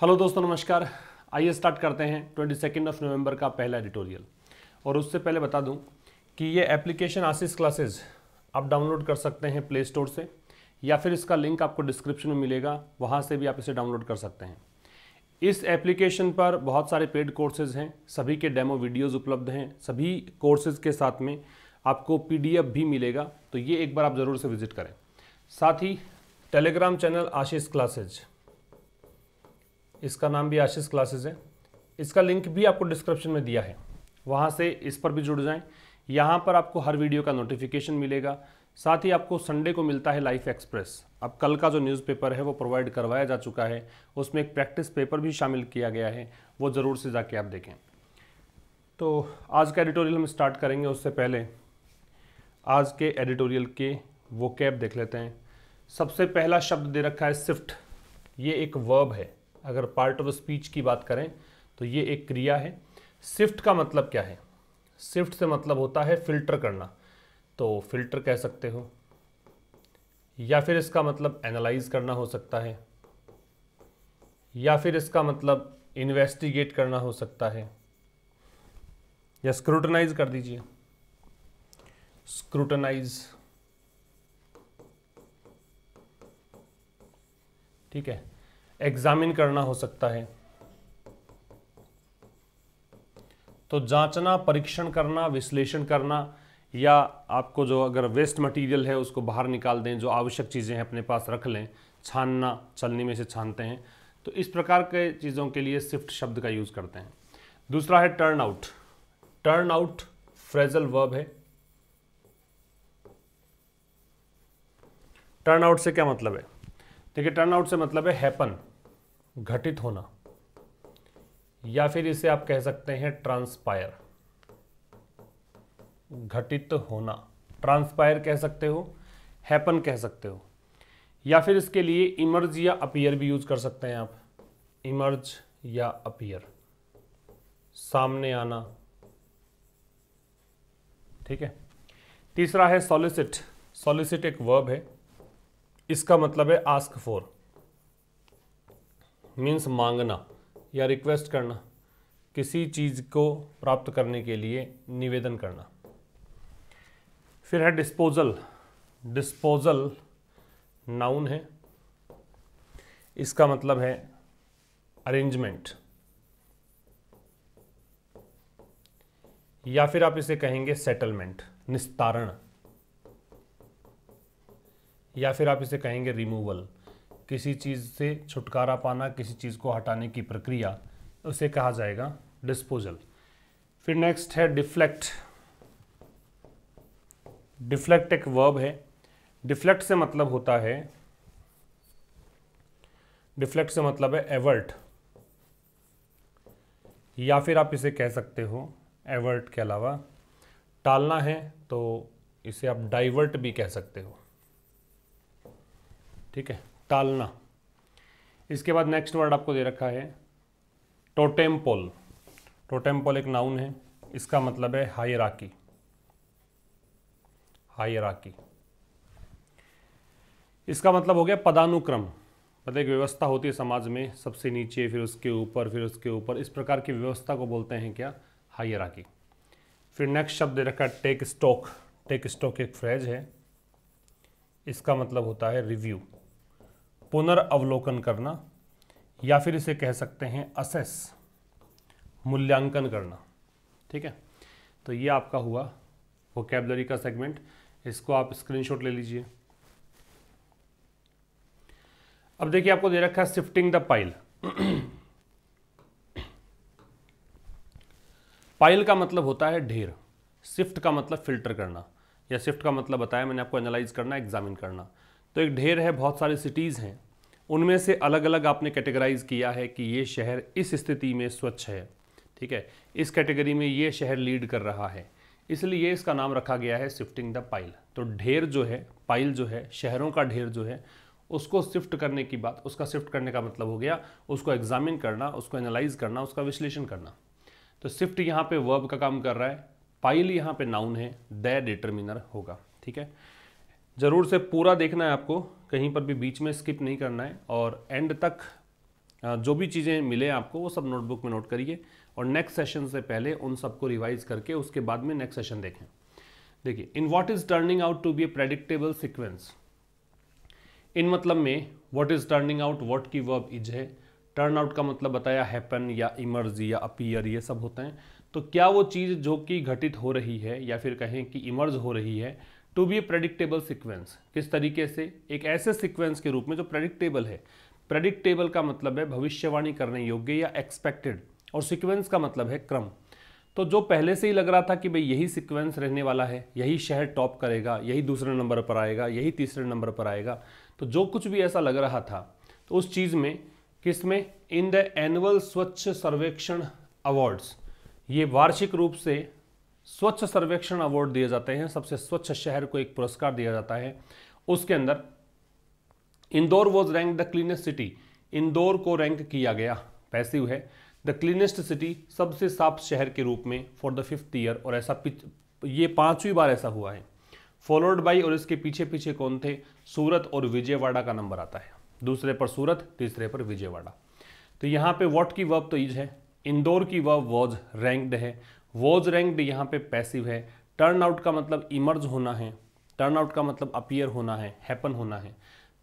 hello दोस्तों नमस्कार आइए स्टार्ट करते हैं ट्वेंटी सेकेंड ऑफ नवंबर का पहला एडिटोरियल और उससे पहले बता दूं कि ये एप्लीकेशन आशीष क्लासेस आप डाउनलोड कर सकते हैं प्ले स्टोर से या फिर इसका लिंक आपको डिस्क्रिप्शन में मिलेगा वहाँ से भी आप इसे डाउनलोड कर सकते हैं इस एप्लीकेशन पर बहुत सारे पेड कोर्सेज हैं सभी के डेमो वीडियोज़ उपलब्ध हैं सभी कोर्सेज़ के साथ में आपको पी भी मिलेगा तो ये एक बार आप ज़रूर से विज़िट करें साथ ही टेलीग्राम चैनल आशीष क्लासेज इसका नाम भी आशीष क्लासेस है इसका लिंक भी आपको डिस्क्रिप्शन में दिया है वहाँ से इस पर भी जुड़ जाएँ यहाँ पर आपको हर वीडियो का नोटिफिकेशन मिलेगा साथ ही आपको संडे को मिलता है लाइफ एक्सप्रेस अब कल का जो न्यूज़पेपर है वो प्रोवाइड करवाया जा चुका है उसमें एक प्रैक्टिस पेपर भी शामिल किया गया है वो ज़रूर से जाके आप देखें तो आज का एडिटोरियल हम स्टार्ट करेंगे उससे पहले आज के एडिटोरियल के वो कैब देख लेते हैं सबसे पहला शब्द दे रखा है शिफ्ट ये एक वर्ब है अगर पार्ट ऑफ स्पीच की बात करें तो ये एक क्रिया है सिफ्ट का मतलब क्या है सिफ्ट से मतलब होता है फिल्टर करना तो फिल्टर कह सकते हो या फिर इसका मतलब एनालाइज करना हो सकता है या फिर इसका मतलब इन्वेस्टिगेट करना हो सकता है या स्क्रूटनाइज कर दीजिए स्क्रूटनाइज ठीक है एग्जामिन करना हो सकता है तो जांचना परीक्षण करना विश्लेषण करना या आपको जो अगर वेस्ट मटेरियल है उसको बाहर निकाल दें जो आवश्यक चीज़ें हैं अपने पास रख लें छानना चलने में से छानते हैं तो इस प्रकार के चीज़ों के लिए शिफ्ट शब्द का यूज़ करते हैं दूसरा है turn out turn out phrasal verb है टर्न आउट से क्या मतलब है देखिए टर्न आउट से मतलब है हैपन घटित होना या फिर इसे आप कह सकते हैं ट्रांसपायर घटित होना ट्रांसपायर कह सकते हो हैपन कह सकते हो या फिर इसके लिए इमर्ज या अपीयर भी यूज कर सकते हैं आप इमर्ज या अपीयर सामने आना ठीक है तीसरा है सॉलिसिट सॉलिसिट एक वर्ब है इसका मतलब है आस्क फॉर मीन्स मांगना या रिक्वेस्ट करना किसी चीज़ को प्राप्त करने के लिए निवेदन करना फिर है डिस्पोजल डिस्पोजल नाउन है इसका मतलब है अरेंजमेंट या फिर आप इसे कहेंगे सेटलमेंट निस्तारण या फिर आप इसे कहेंगे रिमूवल किसी चीज़ से छुटकारा पाना किसी चीज़ को हटाने की प्रक्रिया उसे कहा जाएगा डिस्पोजल फिर नेक्स्ट है डिफ्लेक्ट डिफ्लेक्ट एक वर्ब है डिफ्लेक्ट से मतलब होता है डिफ्लेक्ट से मतलब है एवर्ट या फिर आप इसे कह सकते हो एवर्ट के अलावा टालना है तो इसे आप डाइवर्ट भी कह सकते हो ठीक है टालना इसके बाद नेक्स्ट वर्ड आपको दे रखा है टोटेम्पोल टोटेम्पोल एक नाउन है इसका मतलब है हायराकी हायराकी इसका मतलब हो गया पदानुक्रम मतलब एक व्यवस्था होती है समाज में सबसे नीचे फिर उसके ऊपर फिर उसके ऊपर इस प्रकार की व्यवस्था को बोलते हैं क्या हायराकी फिर नेक्स्ट शब्द दे रखा टेक स्टॉक टेक स्टॉक एक फ्रेज है इसका मतलब होता है रिव्यू पुनर्वलोकन करना या फिर इसे कह सकते हैं असेस मूल्यांकन करना ठीक है तो ये आपका हुआ वो कैबलरी का सेगमेंट इसको आप स्क्रीनशॉट ले लीजिए अब देखिए आपको दे रखा है शिफ्टिंग द पाइल पाइल का मतलब होता है ढेर शिफ्ट का मतलब फिल्टर करना या शिफ्ट का मतलब बताया मैंने आपको एनालाइज करना एग्जामिन करना तो एक ढेर है बहुत सारी सिटीज़ हैं उनमें से अलग अलग आपने कैटेगराइज किया है कि ये शहर इस स्थिति में स्वच्छ है ठीक है इस कैटेगरी में ये शहर लीड कर रहा है इसलिए इसका नाम रखा गया है शिफ्टिंग द पाइल तो ढेर जो है पाइल जो है शहरों का ढेर जो है उसको शिफ्ट करने की बात उसका शिफ्ट करने का मतलब हो गया उसको एग्जामिन करना उसको एनालाइज करना उसका विश्लेषण करना तो शिफ्ट यहाँ पे वर्ब का काम कर रहा है पाइल यहाँ पे नाउन है द डिटर्मिनर होगा ठीक है ज़रूर से पूरा देखना है आपको कहीं पर भी बीच में स्किप नहीं करना है और एंड तक जो भी चीज़ें मिले आपको वो सब नोटबुक में नोट करिए और नेक्स्ट सेशन से पहले उन सबको रिवाइज करके उसके बाद में नेक्स्ट सेशन देखें देखिए in what is turning out to be a predictable sequence इन मतलब में what is turning out what की वर्ब इज है टर्न आउट का मतलब बताया हैपन या इमर्ज या अपीयर ये सब होते हैं तो क्या वो चीज़ जो कि घटित हो रही है या फिर कहें कि इमर्ज हो रही है to be a predictable sequence किस तरीके से एक ऐसे सिक्वेंस के रूप में जो प्रडिक्टेबल है प्रडिक्टेबल का मतलब है भविष्यवाणी करने योग्य या एक्सपेक्टेड और सिक्वेंस का मतलब है क्रम तो जो पहले से ही लग रहा था कि भाई यही सिक्वेंस रहने वाला है यही शहर टॉप करेगा यही दूसरे नंबर पर आएगा यही तीसरे नंबर पर आएगा तो जो कुछ भी ऐसा लग रहा था तो उस चीज़ में किस में इन द एनुअल स्वच्छ सर्वेक्षण अवार्ड्स ये वार्षिक रूप से स्वच्छ सर्वेक्षण अवार्ड दिए जाते हैं सबसे स्वच्छ शहर को एक पुरस्कार दिया जाता है उसके अंदर Indore was rank the cleanest city Indore को रैंक किया गया पैसिव है द क्लीनेस्ट सिटी सबसे साफ शहर के रूप में फॉर द फिफ्थ ईयर और ऐसा ये पांचवी बार ऐसा हुआ है फॉलोड बाई और इसके पीछे पीछे कौन थे सूरत और विजयवाड़ा का नंबर आता है दूसरे पर सूरत तीसरे पर विजयवाड़ा तो यहाँ पे वॉट की वर्ब तो इज है इंदौर की वर्ब वॉज रैंक्ड है वॉज रैंक्ड यहाँ पे पैसिव है टर्न आउट का मतलब इमर्ज होना है टर्न आउट का मतलब अपियर होना है हैपन होना है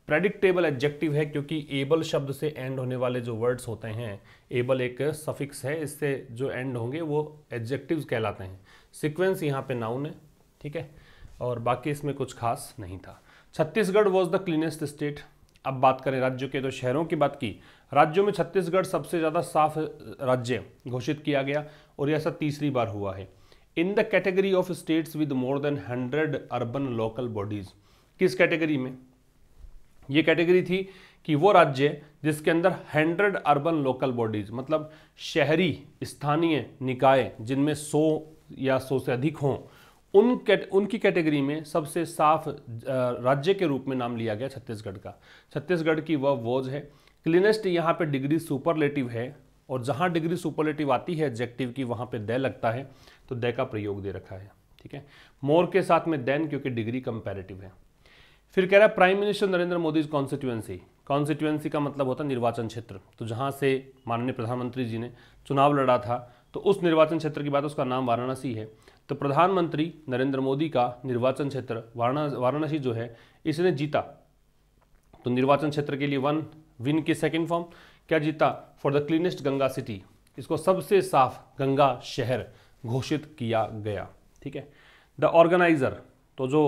प्रेडिक्टेबल एडजेक्टिव है क्योंकि एबल शब्द से एंड होने वाले जो वर्ड्स होते हैं एबल एक सफिक्स है इससे जो एंड होंगे वो एडजेक्टिव कहलाते हैं सिक्वेंस यहाँ पे नाउन है ठीक है और बाकी इसमें कुछ खास नहीं था Chhattisgarh was the cleanest state अब बात करें राज्यों के तो शहरों की बात की राज्यों में छत्तीसगढ़ सबसे ज़्यादा साफ राज्य घोषित किया गया और ऐसा तीसरी बार हुआ है in the category of states with more than hundred urban local bodies किस कैटेगरी में ये कैटेगरी थी कि वो राज्य जिसके अंदर हंड्रेड अर्बन लोकल बॉडीज मतलब शहरी स्थानीय निकाय जिनमें सौ या सौ से अधिक हों उन कैट उनकी कैटेगरी में सबसे साफ राज्य के रूप में नाम लिया गया छत्तीसगढ़ का छत्तीसगढ़ की वह वोज है क्लीनेस्ट यहाँ पे डिग्री सुपरलेटिव है और जहाँ डिग्री सुपरलेटिव आती है एडजेक्टिव की वहाँ पे दे लगता है तो दे का प्रयोग दे रखा है ठीक है मोर के साथ में देन क्योंकि डिग्री कंपेरेटिव है फिर कह रहा है prime minister Narendra Modi constituency constituency का मतलब होता है निर्वाचन क्षेत्र तो जहाँ से माननीय प्रधानमंत्री जी ने चुनाव लड़ा था तो उस निर्वाचन क्षेत्र की बात उसका नाम वाराणसी है तो प्रधानमंत्री नरेंद्र मोदी का निर्वाचन क्षेत्र वाराणसी जो है इसने जीता तो निर्वाचन क्षेत्र के लिए वन विन की सेकेंड फॉर्म क्या जीता for the cleanest Ganga city इसको सबसे साफ गंगा शहर घोषित किया गया ठीक है द ऑर्गेनाइज़र तो जो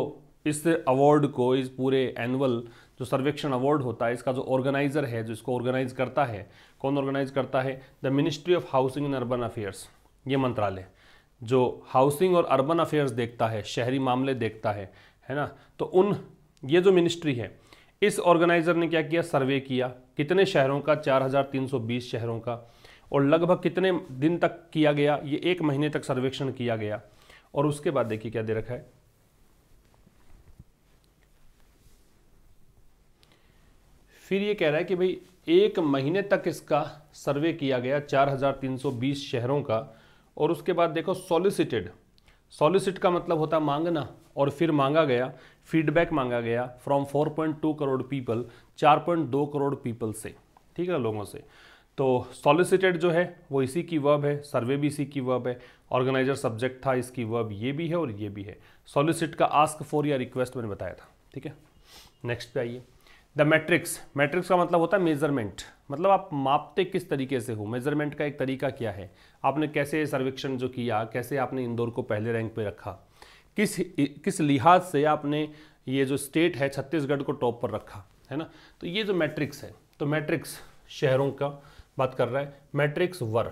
इस अवार्ड को इस पूरे एनुअल जो सर्वेक्षण अवार्ड होता है इसका जो ऑर्गेनाइज़र है जो इसको ऑर्गेनाइज करता है कौन ऑर्गेनाइज करता है the ministry of housing and urban affairs ये मंत्रालय जो हाउसिंग और अर्बन अफेयर्स देखता है शहरी मामले देखता है है ना तो उन ये जो मिनिस्ट्री है इस ऑर्गेनाइजर ने क्या किया सर्वे किया कितने शहरों का 4,320 शहरों का और लगभग कितने दिन तक किया गया ये एक महीने तक सर्वेक्षण किया गया और उसके बाद देखिए क्या दे रखा है फिर ये कह रहा है कि भाई एक महीने तक इसका सर्वे किया गया 4,320 शहरों का और उसके बाद देखो सॉलिसिटेड सॉलिसिट का मतलब होता मांगना और फिर मांगा गया फीडबैक मांगा गया from 4.2 crore people 4.2 crore people से ठीक है लोगों से तो सॉलिसिटेड जो है वो इसी की वर्ब है सर्वे भी इसी की वर्ब है ऑर्गेनाइजर सब्जेक्ट था इसकी वर्ब ये भी है और ये भी है सॉलिसिट का आस्क फॉर या रिक्वेस्ट मैंने बताया था ठीक है नेक्स्ट पे आइए द मैट्रिक्स मैट्रिक्स का मतलब होता है मेजरमेंट मतलब आप मापते किस तरीके से हो मेजरमेंट का एक तरीका क्या है आपने कैसे सर्वेक्षण जो किया कैसे आपने इंदौर को पहले रैंक पे रखा किस किस लिहाज से आपने ये जो स्टेट है छत्तीसगढ़ को टॉप पर रखा है ना तो ये जो मैट्रिक्स है तो मैट्रिक्स शहरों का बात कर रहा है मैट्रिक्स वर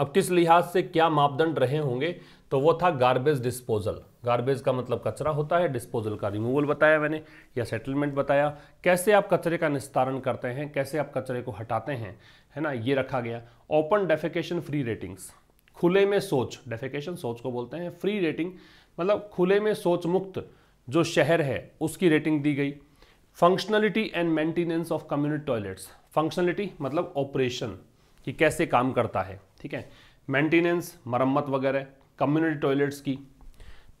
अब किस लिहाज से क्या मापदंड रहे होंगे तो वो था गार्बेज डिस्पोजल गार्बेज का मतलब कचरा होता है डिस्पोजल का रिमूवल बताया मैंने या सेटलमेंट बताया कैसे आप कचरे का निस्तारण करते हैं कैसे आप कचरे को हटाते हैं है ना ये रखा गया ओपन डेफिकेशन फ्री रेटिंग्स खुले में सोच डेफिकेशन सोच को बोलते हैं फ्री रेटिंग मतलब खुले में सोच मुक्त जो शहर है उसकी रेटिंग दी गई functionality and maintenance of community toilets functionality मतलब ऑपरेशन कि कैसे काम करता है ठीक है मेंटेनेंस मरम्मत वगैरह कम्युनिटी टॉयलेट्स की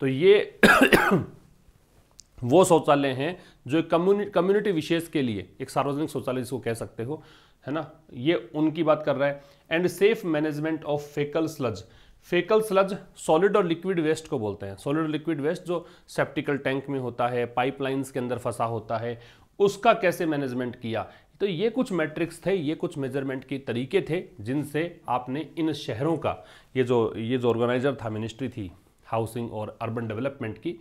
तो ये वो शौचालय हैं जो कम्युनिटी विशेष के लिए एक सार्वजनिक शौचालय जिसको कह सकते हो है ना ये उनकी बात कर रहा है and safe management of faecal sludge faecal sludge solid और लिक्विड वेस्ट को बोलते हैं सॉलिड और लिक्विड वेस्ट जो सेप्टिकल टैंक में होता है पाइपलाइंस के अंदर फंसा होता है उसका कैसे मैनेजमेंट किया तो ये कुछ मैट्रिक्स थे ये कुछ मेजरमेंट के तरीके थे जिनसे आपने इन शहरों का ये जो ये जो ऑर्गेनाइजर था मिनिस्ट्री थी हाउसिंग और अर्बन डेवलपमेंट की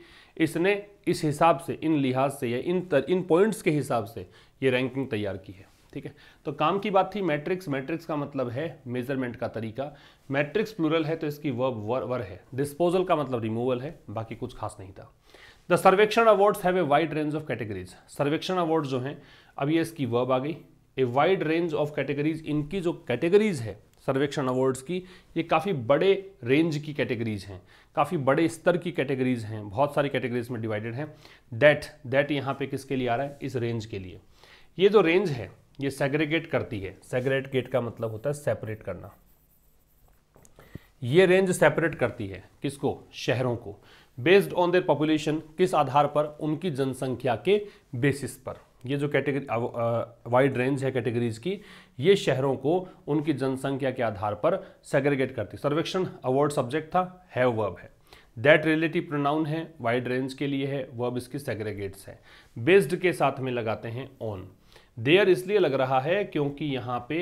इसने इस हिसाब से इन लिहाज से या इन तर, इन पॉइंट्स के हिसाब से ये रैंकिंग तैयार की है ठीक है तो काम की बात थी मैट्रिक्स मैट्रिक्स का मतलब है मेजरमेंट का तरीका मैट्रिक्स प्लूरल है तो इसकी वर्ब वर, वर है डिस्पोजल का मतलब रिमूवल है बाकी कुछ खास नहीं था the Survekshan awards have a wide range of categories Survekshan award जो हैं अब ये इसकी वर्ब आ गई a wide range of categories इनकी जो कैटेगरीज है सर्वेक्षण अवार्ड्स की ये काफ़ी बड़े रेंज की कैटेगरीज हैं काफ़ी बड़े स्तर की कैटेगरीज हैं बहुत सारी कैटेगरीज में डिवाइडेड हैं दैट दैट यहाँ पे किसके लिए आ रहा है इस रेंज के लिए ये जो रेंज है ये सेग्रीगेट करती है सेग्रेट गेट का मतलब होता है सेपरेट करना ये रेंज सेपरेट करती है किसको शहरों को बेस्ड ऑन देर पॉपुलेशन किस आधार पर उनकी जनसंख्या के बेसिस पर ये जो कैटेगरी वाइड रेंज है कैटेगरीज की ये शहरों को उनकी जनसंख्या के आधार पर सेग्रीगेट करती सर्वेक्षण अवार्ड सब्जेक्ट था हैव वर्ब है दैट रिलेटिव प्रोनाउन है वाइड रेंज के लिए है वर्ब इसकी सेग्रीगेट्स है बेस्ड के साथ में लगाते हैं ऑन देयर इसलिए लग रहा है क्योंकि यहाँ पे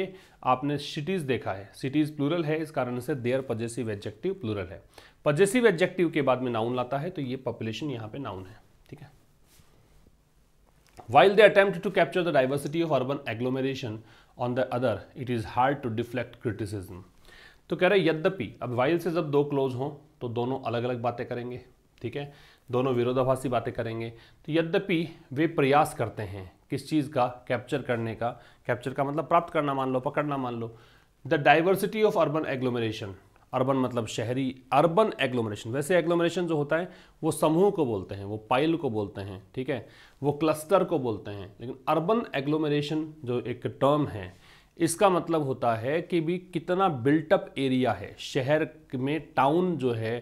आपने सिटीज़ देखा है सिटीज़ प्लूरल है इस कारण से देयर पजेसिव एडजेक्टिव प्लूरल है पजेसिव एडजेक्टिव के बाद में नाउन लाता है तो ये पॉपुलेशन यहाँ पे नाउन है ठीक है while they attempt to capture the diversity of urban agglomeration on the other it is hard to deflect criticism तो कह रहे यद्यपि अब वाइल से जब दो क्लोज हों तो दोनों अलग अलग बातें करेंगे ठीक है दोनों विरोधाभासी बातें करेंगे तो यद्यपि वे प्रयास करते हैं किस चीज़ का कैप्चर करने का कैप्चर का मतलब प्राप्त करना मान लो पकड़ना मान लो the diversity of urban agglomeration urban मतलब शहरी अर्बन एग्लोमरेशन वैसे एग्लोमरेशन जो होता है वो समूह को बोलते हैं वो पाइल को बोलते हैं ठीक है वो क्लस्टर को बोलते हैं लेकिन अर्बन एग्लोमरेशन जो एक टर्म है इसका मतलब होता है कि भी कितना बिल्टअप एरिया है शहर में टाउन जो है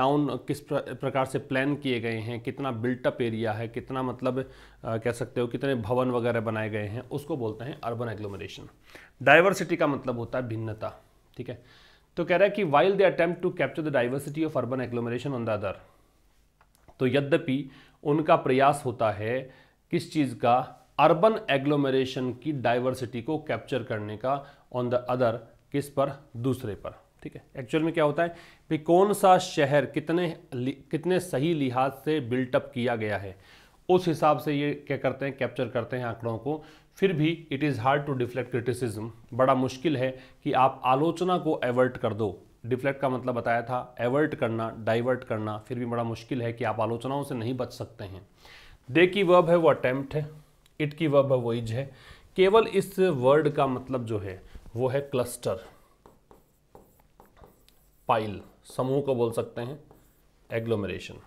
टाउन किस प्रकार से प्लान किए गए हैं कितना बिल्टअप एरिया है कितना मतलब आ, कह सकते हो कितने भवन वगैरह बनाए गए हैं उसको बोलते हैं अर्बन एग्लोमरेशन डाइवर्सिटी का मतलब होता है भिन्नता ठीक है तो कह रहा है कि while they attempt to capture the diversity of urban agglomeration on the other तो यद्यपि उनका प्रयास होता है किस चीज़ का अर्बन एग्लोमरेशन की डाइवर्सिटी को कैप्चर करने का ऑन द अदर किस पर दूसरे पर ठीक है एक्चुअल में क्या होता है कि कौन सा शहर कितने कितने सही लिहाज से बिल्टअप किया गया है उस हिसाब से ये क्या करते हैं कैप्चर करते हैं आंकड़ों को फिर भी it is hard to deflect criticism बड़ा मुश्किल है कि आप आलोचना को एवर्ट कर दो डिफ्लेक्ट का मतलब बताया था एवर्ट करना डाइवर्ट करना फिर भी बड़ा मुश्किल है कि आप आलोचनाओं से नहीं बच सकते हैं दे की वर्ब है वो अटैम्प्ट है इट की वर्ब है वो इज है केवल इस वर्ड का मतलब जो है वो है क्लस्टर पाइल समूह को बोल सकते हैं एग्लोमरेशन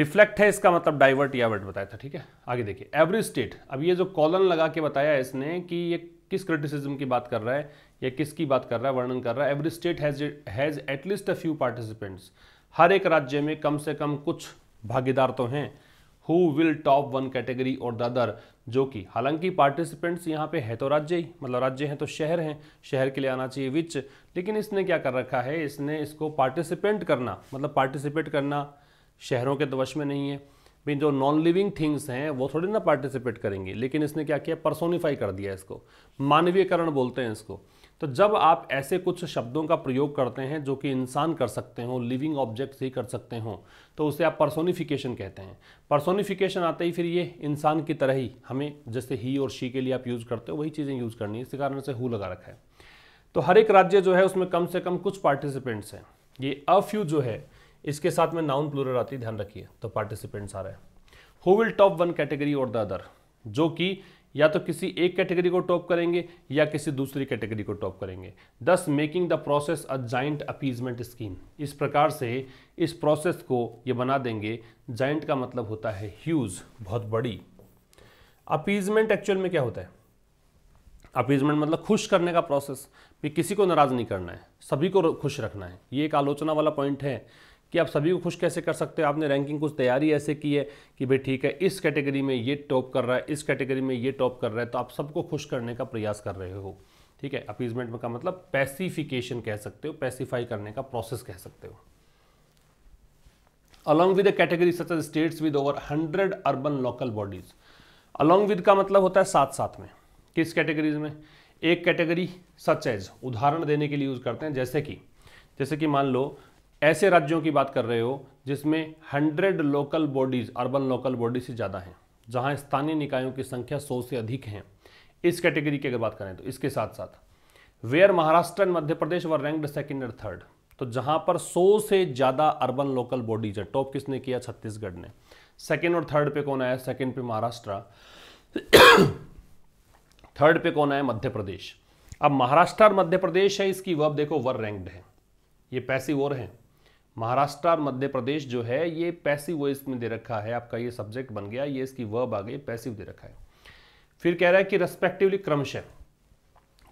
डिफ्लेक्ट है इसका मतलब डाइवर्ट या वर्ट बताया था ठीक है आगे देखिए एवरी स्टेट अब ये जो कॉलन लगा के बताया इसने कि ये किस क्रिटिसिज्म की बात कर रहा है या किसकी बात कर रहा है वर्णन कर रहा है every state has has at least a few participants हर एक राज्य में कम से कम कुछ भागीदार तो हैं who will top one category और द अदर जो कि हालांकि पार्टिसिपेंट्स यहाँ पे है तो राज्य ही मतलब राज्य हैं तो शहर हैं शहर के लिए आना चाहिए विच लेकिन इसने क्या कर रखा है इसने इसको पार्टिसिपेंट करना मतलब पार्टिसिपेट करना शहरों के दवश में नहीं है भाई जो नॉन लिविंग थिंग्स हैं वो थोड़ी ना पार्टिसिपेट करेंगे लेकिन इसने क्या किया परसोनीफाई कर दिया इसको मानवीयकरण बोलते हैं इसको तो जब आप ऐसे कुछ शब्दों का प्रयोग करते हैं जो कि इंसान कर सकते हो लिविंग ऑब्जेक्ट ही कर सकते हो तो उसे आप पर्सोनिफिकेशन कहते हैं पर्सोनिफिकेशन आते ही फिर ये इंसान की तरह ही हमें जैसे ही और शी के लिए आप यूज़ करते हो वही चीज़ें यूज़ करनी है इसी कारण से हु लगा रखा है तो हर एक राज्य जो है उसमें कम से कम कुछ पार्टिसिपेंट्स हैं ये अफ्यू जो है इसके साथ में नाउन प्लूरल आती है ध्यान रखिए तो पार्टिसिपेंट्स आ रहे हैं who will top one category और द अदर जो कि या तो किसी एक कैटेगरी को टॉप करेंगे या किसी दूसरी कैटेगरी को टॉप करेंगे thus making the process a giant appeasement scheme इस प्रकार से इस प्रोसेस को ये बना देंगे जाइंट का मतलब होता है ह्यूज बहुत बड़ी अपीजमेंट एक्चुअल में क्या होता है अपीजमेंट मतलब खुश करने का प्रोसेस भी किसी को नाराज़ नहीं करना है सभी को खुश रखना है ये एक आलोचना वाला पॉइंट है कि आप सभी को खुश कैसे कर सकते हो आपने रैंकिंग कुछ तैयारी ऐसे की है कि भाई ठीक है इस कैटेगरी में ये टॉप कर रहा है इस कैटेगरी में ये टॉप कर रहा है तो आप सबको खुश करने का प्रयास कर रहे हो ठीक है अपीजमेंट का मतलब पैसिफिकेशन कह सकते हो पैसिफाई करने का प्रोसेस कह सकते हो along with category such as states with over hundred urban local bodies along with का मतलब होता है साथ साथ में किस कैटेगरीज में एक कैटेगरी सच एज उदाहरण देने के लिए यूज करते हैं जैसे कि जैसे कि मान लो ऐसे राज्यों की बात कर रहे हो जिसमें hundred local bodies urban local bodies से ज़्यादा हैं जहाँ स्थानीय निकायों की संख्या सौ से अधिक हैं इस कैटेगरी की अगर बात करें तो इसके साथ साथ where Maharashtra and Madhya Pradesh were ranked second and third तो जहां पर 100 से ज़्यादा अर्बन लोकल बॉडीज है टॉप किसने किया छत्तीसगढ़ ने सेकेंड और थर्ड पे कौन आया सेकेंड पे महाराष्ट्र थर्ड पे कौन आया मध्य प्रदेश अब महाराष्ट्र और मध्य प्रदेश है इसकी वब देखो वर रैंक्ड है ये पैसिव और हैं महाराष्ट्र और मध्य प्रदेश जो है ये पैसिव वॉइस में दे रखा है आपका ये सब्जेक्ट बन गया ये इसकी वर्ब आ गई पैसिव दे रखा है फिर कह रहा है कि रेस्पेक्टिवली क्रमशः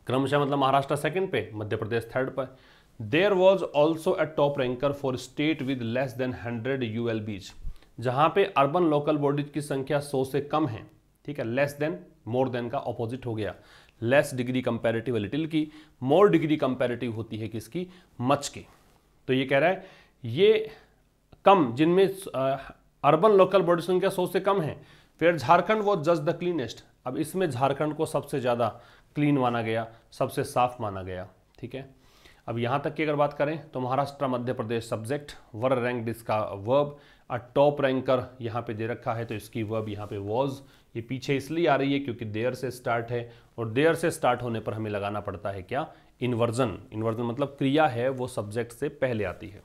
क्रमशः मतलब महाराष्ट्र सेकंड पे मध्य प्रदेश थर्ड पर there was also a top ranker for state with less than hundred U L Bs जहाँ पे अर्बन लोकल बॉडीज की संख्या सौ से कम है ठीक है लेस देन मोर देन का ऑपोजिट हो गया लेस डिग्री कंपेरेटिव लिटिल की मोर डिग्री कंपेरेटिव होती है किसकी मच की तो ये कह रहा है ये कम जिनमें अर्बन लोकल बॉडी संख्या सौ से कम है फिर झारखंड वो जस्ट द क्लीनेस्ट अब इसमें झारखंड को सबसे ज़्यादा क्लीन माना गया सबसे साफ माना गया ठीक है अब यहाँ तक की अगर बात करें तो Maharashtra Madhya Pradesh subject were rank इसका वर्ब और टॉप रैंकर यहाँ पे दे रखा है तो इसकी वर्ब यहाँ पे वॉज ये पीछे इसलिए आ रही है क्योंकि देयर से स्टार्ट है और देयर से स्टार्ट होने पर हमें लगाना पड़ता है क्या इन्वर्जन इन्वर्जन मतलब क्रिया है वो सब्जेक्ट से पहले आती है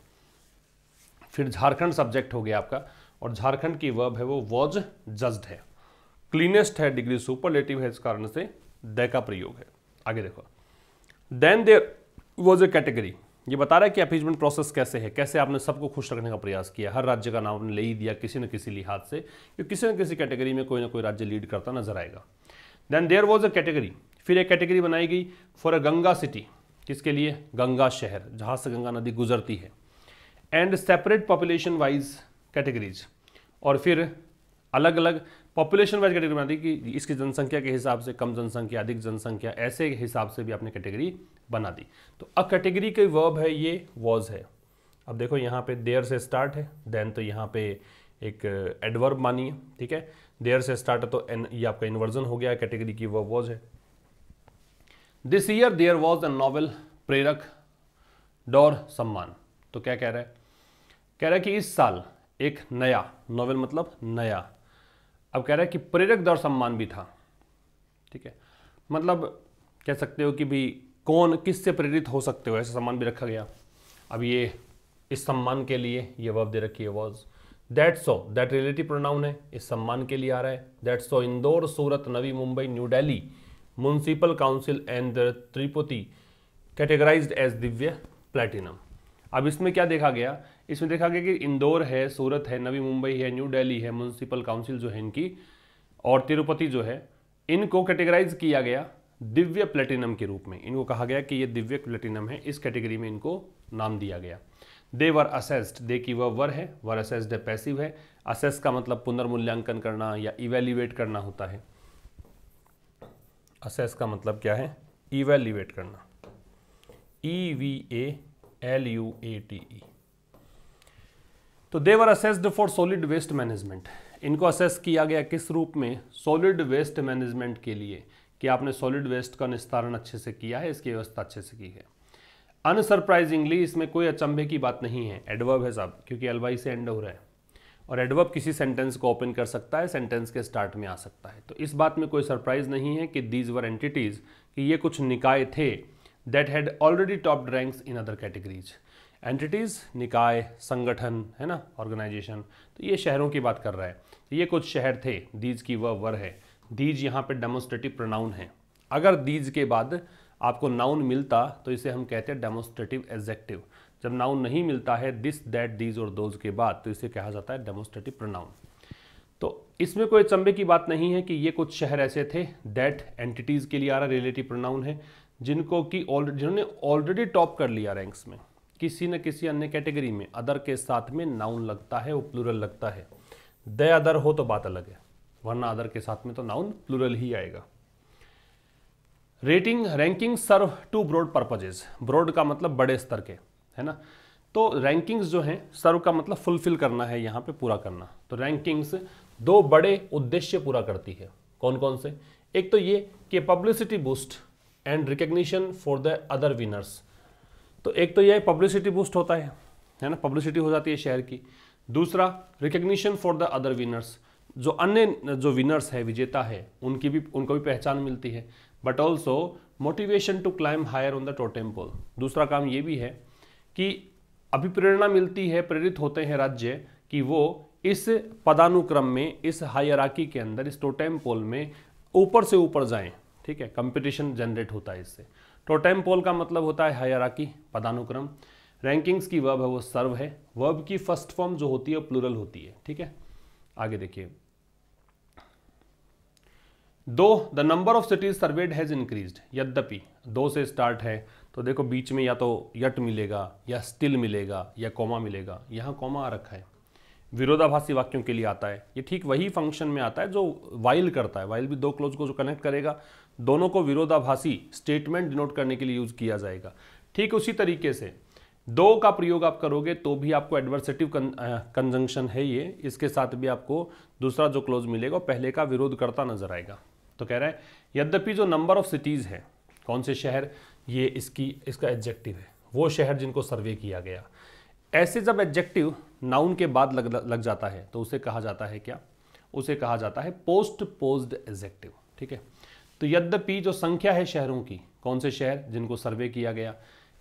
फिर झारखंड सब्जेक्ट हो गया आपका और झारखंड की वर्ब है वो वॉज जज्ड है क्लीनेस्ट है डिग्री सुपरलेटिव है इस कारण से द का प्रयोग है आगे देखो then there was a category ये बता रहा है कि अपीजमेंट प्रोसेस कैसे है कैसे आपने सबको खुश रखने का प्रयास किया हर राज्य का नाम ले ही दिया किसी न किसी लिहाज से कि किसी न किसी कैटेगरी में कोई ना कोई राज्य लीड करता नजर आएगा then there was a category फिर एक कैटेगरी बनाई गई फॉर अ गंगा सिटी किसके लिए गंगा शहर जहाँ से गंगा नदी गुजरती है and separate population wise categories और फिर अलग अलग पॉपुलेशन वाइज कैटेगरी बना दी कि इसकी जनसंख्या के हिसाब से कम जनसंख्या अधिक जनसंख्या ऐसे हिसाब से भी आपने कैटेगरी बना दी तो अ कैटेगरी के वर्ब है ये वॉज है अब देखो यहाँ पे देयर से स्टार्ट है देन तो यहाँ पे एक एडवर्ब मानिए ठीक है देयर से स्टार्ट है तो एन ये आपका इन्वर्जन हो गया कैटेगरी की वर्ब वॉज है this year there was a novel प्रेरक डॉर सम्मान तो क्या कह रहा है कह रहा है कि इस साल एक नया नोवेल मतलब नया अब कह रहा है कि प्रेरक दौर सम्मान भी था ठीक है मतलब कह सकते हो कि भी कौन किस से प्रेरित हो सकते हो ऐसा सम्मान भी रखा गया अब ये इस सम्मान के लिए ये वर्ब दे रखी है was that so that relative pronoun है इस सम्मान के लिए आ रहा है that so Indore Surat Navi Mumbai New Delhi municipal council and Tirupati categorise as Divya platinum अब इसमें क्या देखा गया इसमें देखा गया कि इंदौर है सूरत है नवी मुंबई है न्यू दिल्ली है म्यूनसिपल काउंसिल जो है इनकी और तिरुपति जो है इनको कैटेगराइज किया गया दिव्य प्लेटिनम के रूप में इनको कहा गया कि ये दिव्य प्लेटिनम है इस कैटेगरी में इनको नाम दिया गया दे वर असेस्ड दे की वह वर है वर असेस्ड पैसिव है असेस का मतलब पुनर्मूल्यांकन करना या इवेल्युएट करना होता है असेस का मतलब क्या है इवेल्युएट करना E V A L U A T E तो they were assessed for solid waste management इनको असेस किया गया किस रूप में सॉलिड वेस्ट मैनेजमेंट के लिए कि आपने सॉलिड वेस्ट का निस्तारण अच्छे से किया है इसकी व्यवस्था अच्छे से की है अनसरप्राइजिंगली इसमें कोई अचंभे की बात नहीं है एडवर्ब है साहब क्योंकि एलवाई से एंड हो रहा है और एडवर्ब किसी सेंटेंस को ओपन कर सकता है सेंटेंस के स्टार्ट में आ सकता है तो इस बात में कोई सरप्राइज नहीं है कि दीज वर एंटिटीज़ कि ये कुछ निकाय थे that had already top ranks in other categories entities निकाय संगठन है ना ऑर्गेनाइजेशन तो ये शहरों की बात कर रहा है तो ये कुछ शहर थे दीज की वह वर है दीज यहाँ पे डेमोस्ट्रेटिव प्रोनाउन है अगर दीज के बाद आपको नाउन मिलता तो इसे हम कहते हैं डेमोस्ट्रेटिव एजेक्टिव जब नाउन नहीं मिलता है दिस दैट दीज और दोज के बाद तो इसे कहा जाता है डेमोस्ट्रेटिव प्रोनाउन तो इसमें कोई चंबे की बात नहीं है कि ये कुछ शहर ऐसे थे दैट एंटिटीज़ के लिए आ रहा रिलेटिव प्रोनाउन है जिनको कि ऑलरेडी जिन्होंने ऑलरेडी टॉप कर लिया रैंक्स में किसी न किसी अन्य कैटेगरी में अदर के साथ में नाउन लगता है वो प्लूरल लगता है द अदर हो तो बात अलग है वरना अदर के साथ में तो नाउन प्लूरल ही आएगा rating ranking serve to broad purposes broad का मतलब बड़े स्तर के है ना तो रैंकिंग्स जो हैं सर्व का मतलब फुलफिल करना है यहाँ पे पूरा करना तो रैंकिंग्स दो बड़े उद्देश्य पूरा करती है कौन कौन से एक तो ये कि publicity boost and recognition for the other winners तो एक तो यह पब्लिसिटी बूस्ट होता है है ना पब्लिसिटी हो जाती है शहर की दूसरा recognition for the other winners जो अन्य जो विनर्स है विजेता है उनकी भी उनको भी पहचान मिलती है but also motivation to climb higher on the totem pole दूसरा काम ये भी है कि अभिप्रेरणा मिलती है प्रेरित होते हैं राज्य कि वो इस पदानुक्रम में इस हायराकी के अंदर इस टोटेम पोल में ऊपर से ऊपर जाएं ठीक है कंपटीशन जनरेट होता है इससे टोटेम तो पोल का मतलब होता है हायराकी पदानुक्रम रैंकिंग्स की वर्ब है वो सर्व है वर्ब की फर्स्ट फॉर्म जो होती है प्लुरल होती है ठीक है आगे देखिए though the number of cities surveyed has increase यद्यपि दो से स्टार्ट है तो देखो बीच में या तो यट मिलेगा या स्टिल मिलेगा या कॉमा मिलेगा यहाँ कॉमा आ रखा है विरोधाभासी वाक्यों के लिए आता है ये ठीक वही फंक्शन में आता है जो वाइल करता है वाइल भी दो क्लोज को जो कनेक्ट करेगा दोनों को विरोधाभासी स्टेटमेंट डिनोट करने के लिए यूज किया जाएगा ठीक उसी तरीके से दो का प्रयोग आप करोगे तो भी आपको एडवर्सेटिव कंजंक्शन है ये इसके साथ भी आपको दूसरा जो क्लोज मिलेगा पहले का विरोध करता नजर आएगा तो कह रहा है यद्यपि जो नंबर ऑफ सिटीज़ है कौन से शहर ये इसकी इसका एडजेक्टिव है वो शहर जिनको सर्वे किया गया ऐसे जब एडजेक्टिव नाउन के बाद लग लग जाता है तो उसे कहा जाता है क्या उसे कहा जाता है पोस्ट पोस्ड एडजेक्टिव ठीक है तो यद्यपि जो संख्या है शहरों की कौन से शहर जिनको सर्वे किया गया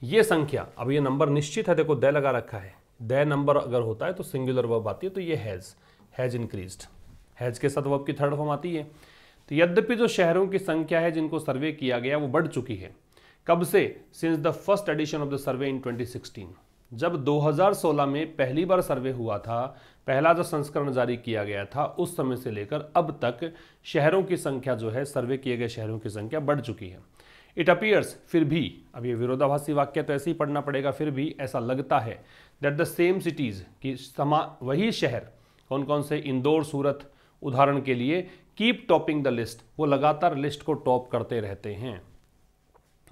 ये संख्या अब ये नंबर निश्चित है देखो द लगा रखा है द नंबर अगर होता है तो सिंगुलर वर्ब आती है तो ये हैज़ हैज़ इंक्रीज्ड हैज़ के साथ वर्ब की थर्ड फॉर्म आती है तो यद्यपि जो शहरों की संख्या है जिनको सर्वे किया गया वो बढ़ चुकी है कब से since the first edition of the survey in twenty जब 2016 में पहली बार सर्वे हुआ था पहला जो संस्करण जारी किया गया था उस समय से लेकर अब तक शहरों की संख्या जो है सर्वे किए गए शहरों की संख्या बढ़ चुकी है इट अपियर्स फिर भी अब ये विरोधाभासी वाक्य तो ऐसे ही पढ़ना पड़ेगा फिर भी ऐसा लगता है दैट द सेम सिटीज़ कि समा वही शहर कौन कौन से इंदौर सूरत उदाहरण के लिए कीप टॉपिंग द लिस्ट वो लगातार लिस्ट को टॉप करते रहते हैं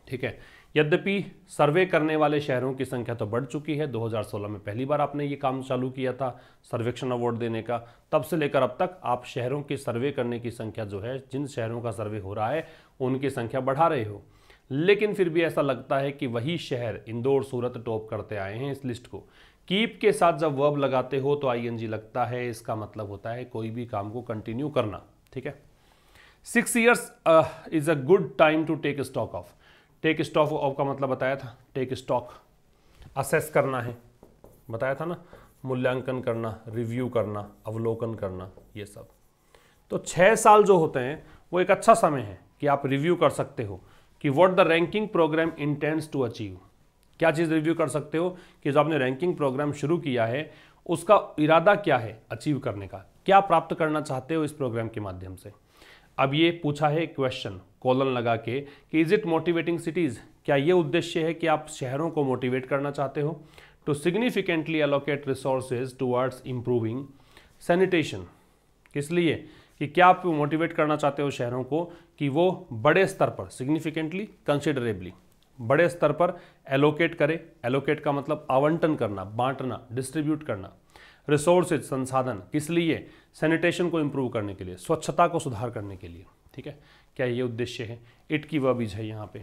ठीक है यद्यपि सर्वे करने वाले शहरों की संख्या तो बढ़ चुकी है 2016 में पहली बार आपने ये काम चालू किया था सर्वेक्षण अवार्ड देने का तब से लेकर अब तक आप शहरों की सर्वे करने की संख्या जो है जिन शहरों का सर्वे हो रहा है उनकी संख्या बढ़ा रहे हो लेकिन फिर भी ऐसा लगता है कि वही शहर इंदौर सूरत टॉप करते आए हैं इस लिस्ट को कीप के साथ जब वर्ब लगाते हो तो आईएनजी लगता है इसका मतलब होता है कोई भी काम को कंटिन्यू करना ठीक है six years is a good time to take stock of take stock of का मतलब बताया था टेक स्टॉक असेस करना है बताया था ना मूल्यांकन करना रिव्यू करना अवलोकन करना ये सब तो छः साल जो होते हैं वो एक अच्छा समय है कि आप रिव्यू कर सकते हो कि what the ranking programme intends to achieve क्या चीज़ रिव्यू कर सकते हो कि जो आपने रैंकिंग प्रोग्राम शुरू किया है उसका इरादा क्या है अचीव करने का क्या प्राप्त करना चाहते हो इस प्रोग्राम के माध्यम से अब ये पूछा है क्वेश्चन कॉलन लगा के कि इज़ इट मोटिवेटिंग सिटीज़ क्या ये उद्देश्य है कि आप शहरों को मोटिवेट करना चाहते हो to significantly allocate resources towards improving sanitation किस लिए कि क्या आप मोटिवेट करना चाहते हो शहरों को कि वो बड़े स्तर पर सिग्निफिकेंटली कंसिडरेबली बड़े स्तर पर एलोकेट करें एलोकेट का मतलब आवंटन करना बांटना डिस्ट्रीब्यूट करना रिसोर्सेज संसाधन किस लिए सैनिटेशन को इम्प्रूव करने के लिए स्वच्छता को सुधार करने के लिए ठीक है क्या ये उद्देश्य है इट की वब इज है यहाँ पे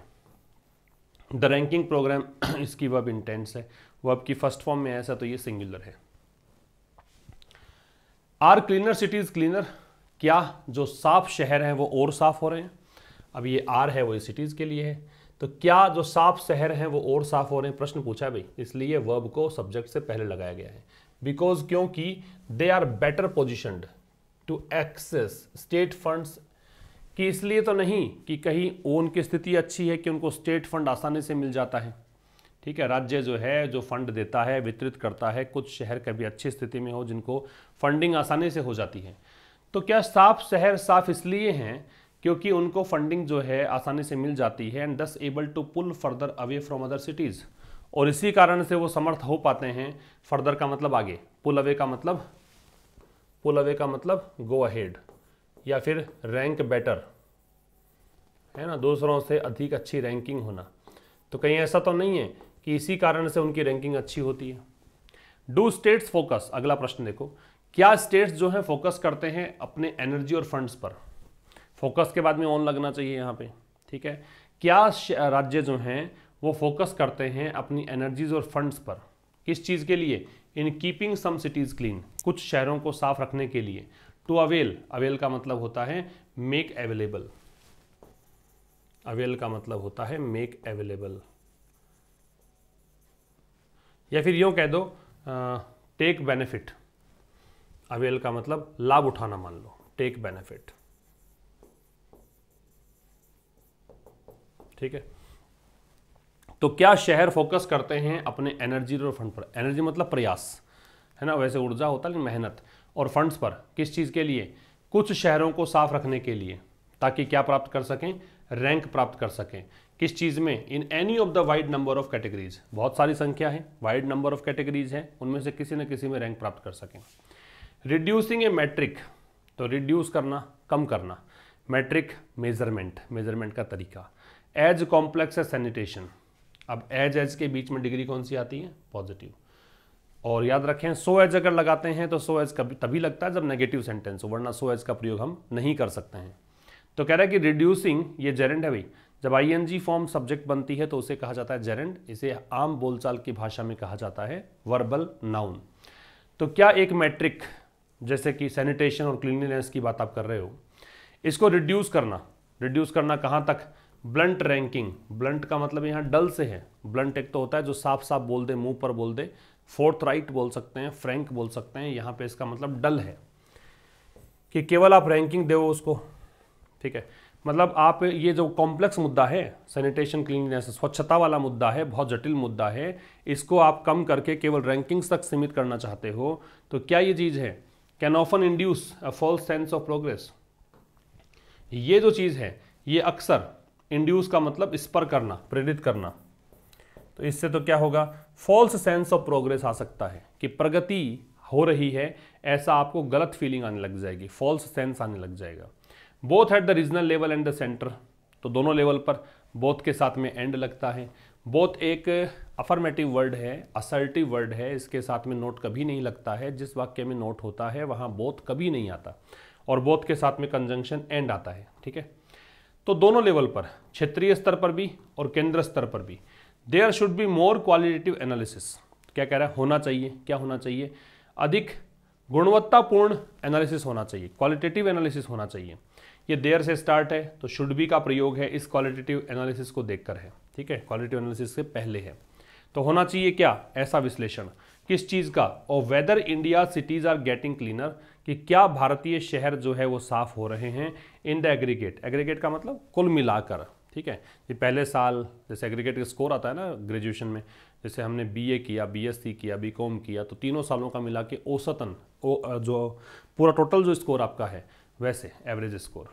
द रैंकिंग प्रोग्राम इसकी वब इंटेंस है वर्ब की फर्स्ट फॉर्म में ऐसा तो ये सिंगुलर है आर क्लीनर सिटीज क्लीनर क्या जो साफ शहर हैं वो और साफ हो रहे हैं अब ये आर है वो सिटीज़ के लिए है तो क्या जो साफ शहर हैं वो और साफ हो रहे हैं प्रश्न पूछा भाई इसलिए वर्ब को सब्जेक्ट से पहले लगाया गया है बिकॉज क्योंकि they are better positioned to access state funds कि इसलिए तो नहीं कि कहीं ओन की स्थिति अच्छी है कि उनको स्टेट फंड आसानी से मिल जाता है ठीक है राज्य जो है जो फंड देता है वितरित करता है कुछ शहर कभी अच्छी स्थिति में हो जिनको फंडिंग आसानी से हो जाती है तो क्या साफ शहर साफ इसलिए हैं क्योंकि उनको फंडिंग जो है आसानी से मिल जाती है and thus able to pull further away from other cities और इसी कारण से वो समर्थ हो पाते हैं फर्दर का मतलब आगे पुल अवे का मतलब पुल अवे का मतलब गो अहेड या फिर रैंक बेटर है ना दूसरों से अधिक अच्छी रैंकिंग होना तो कहीं ऐसा तो नहीं है कि इसी कारण से उनकी रैंकिंग अच्छी होती है डू स्टेट्स फोकस अगला प्रश्न देखो क्या स्टेट्स जो है फोकस करते हैं अपने एनर्जी और फंड्स पर फोकस के बाद में ऑन लगना चाहिए यहाँ पे ठीक है क्या राज्य जो हैं वो फोकस करते हैं अपनी एनर्जीज और फंड्स पर किस चीज़ के लिए in keeping some cities clean कुछ शहरों को साफ रखने के लिए टू अवेल अवेल का मतलब होता है मेक अवेलेबल अवेल का मतलब होता है मेक अवेलेबल या फिर यू कह दो टेक बेनिफिट अवेल का मतलब लाभ उठाना मान लो टेक बेनिफिट ठीक है तो क्या शहर फोकस करते हैं अपने एनर्जी और फंड पर एनर्जी मतलब प्रयास है ना वैसे ऊर्जा होता है लेकिन मेहनत और फंड्स पर किस चीज़ के लिए कुछ शहरों को साफ रखने के लिए ताकि क्या प्राप्त कर सकें रैंक प्राप्त कर सकें किस चीज़ में in any of the wide number of categories बहुत सारी संख्या है वाइड नंबर ऑफ कैटेगरीज है उनमें से किसी न किसी में रैंक प्राप्त कर सकें रिड्यूसिंग ए मैट्रिक तो रिड्यूस करना कम करना मैट्रिक मेजरमेंट मेजरमेंट का तरीका एज कॉम्प्लेक्स है सैनिटेशन अब एज एज के बीच में डिग्री कौन सी आती है पॉजिटिव और याद रखें सो एज अगर लगाते हैं तो सो एज कभी तभी लगता है जब नेगेटिव सेंटेंस हो वरना सो एज का प्रयोग हम नहीं कर सकते हैं तो कह रहा है कि रिड्यूसिंग ये जेरेंड है भाई जब आईएनजी फॉर्म सब्जेक्ट बनती है तो उसे कहा जाता है जेरेंड इसे आम बोलचाल की भाषा में कहा जाता है वर्बल नाउन तो क्या एक मैट्रिक जैसे कि सैनिटेशन और क्लीनलीनेस की बात आप कर रहे हो इसको रिड्यूस करना रिड्यूस करना कहाँ तक ब्लंट रैंकिंग ब्लंट का मतलब यहाँ डल से है ब्लंट एक तो होता है जो साफ साफ बोल दे मुंह पर बोल दे फोर्थ राइट बोल सकते हैं फ्रैंक बोल सकते हैं यहाँ पे इसका मतलब डल है कि केवल आप रैंकिंग दो उसको ठीक है मतलब आप ये जो कॉम्प्लेक्स मुद्दा है सैनिटेशन क्लीननेस स्वच्छता वाला मुद्दा है बहुत जटिल मुद्दा है इसको आप कम करके केवल रैंकिंग्स तक सीमित करना चाहते हो तो क्या ये चीज़ है can often induce a false sense of progress ये जो चीज़ है ये अक्सर इंड्यूस का मतलब इस पर करना प्रेरित करना तो इससे तो क्या होगा फॉल्स सेंस ऑफ प्रोग्रेस आ सकता है कि प्रगति हो रही है ऐसा आपको गलत फीलिंग आने लग जाएगी फॉल्स सेंस आने लग जाएगा both at the regional level and the centre तो दोनों लेवल पर बोथ के साथ में एंड लगता है बोथ एक अफर्मेटिव वर्ड है असर्टिव वर्ड है इसके साथ में नोट कभी नहीं लगता है जिस वाक्य में नोट होता है वहाँ बोथ कभी नहीं आता और बोथ के साथ में कंजंक्शन एंड आता है ठीक है तो दोनों लेवल पर क्षेत्रीय स्तर पर भी और केंद्र स्तर पर भी there should be more qualitative analysis क्या कह रहा है होना चाहिए क्या होना चाहिए अधिक गुणवत्तापूर्ण एनालिसिस होना चाहिए क्वालिटेटिव एनालिसिस होना चाहिए ये देयर से स्टार्ट है तो शुड बी का प्रयोग है इस क्वालिटेटिव एनालिसिस को देखकर है ठीक है क्वालिटेटिव एनालिसिस से पहले है तो होना चाहिए क्या ऐसा विश्लेषण किस चीज़ का और whether India cities are getting cleaner कि क्या भारतीय शहर जो है वो साफ हो रहे हैं इन द एग्रीगेट एग्रीगेट का मतलब कुल मिलाकर ठीक है ये पहले साल जैसे एग्रीगेट स्कोर आता है ना ग्रेजुएशन में जैसे हमने बीए किया बीएससी किया बीकॉम किया तो तीनों सालों का मिला के औसतन जो पूरा टोटल जो स्कोर आपका है वैसे एवरेज स्कोर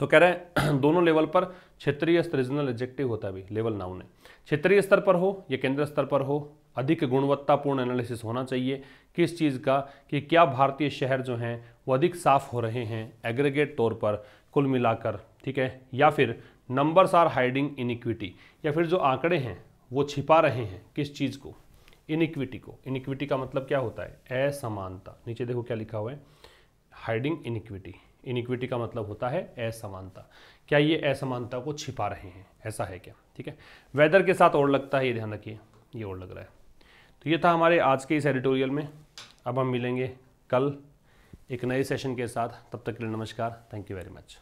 तो कह रहे हैं दोनों लेवल पर क्षेत्रीय स्तर रीजनल एडजेक्टिव होता है भी लेवल नाउ ने क्षेत्रीय स्तर पर हो या केंद्र स्तर पर हो अधिक गुणवत्तापूर्ण एनालिसिस होना चाहिए किस चीज़ का कि क्या भारतीय शहर जो हैं वो अधिक साफ हो रहे हैं एग्रीगेट तौर पर कुल मिलाकर ठीक है या फिर नंबर्स आर हाइडिंग इनिक्विटी या फिर जो आंकड़े हैं वो छिपा रहे हैं किस चीज़ को इनिक्विटी को इनिक्विटी का मतलब क्या होता है असमानता नीचे देखो क्या लिखा हुआ है हाइडिंग इनिक्विटी इनिक्विटी का मतलब होता है असमानता क्या ये असमानता को छिपा रहे हैं ऐसा है क्या ठीक है वेदर के साथ और लगता है ये ध्यान रखिए ये और लग रहा है तो ये था हमारे आज के इस एडिटोरियल में अब हम मिलेंगे कल एक नए सेशन के साथ तब तक के लिए नमस्कार थैंक यू वेरी मच